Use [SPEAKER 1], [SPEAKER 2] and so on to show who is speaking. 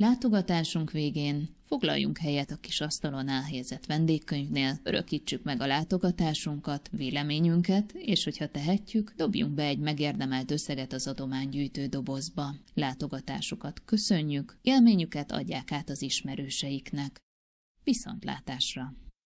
[SPEAKER 1] Látogatásunk végén foglaljunk helyet a kis asztalon elhelyezett vendégkönyvnél, örökítsük meg a látogatásunkat, véleményünket, és hogyha tehetjük, dobjunk be egy megérdemelt összeget az adománygyűjtő dobozba. Látogatásukat köszönjük, élményüket adják át az ismerőseiknek. Viszontlátásra!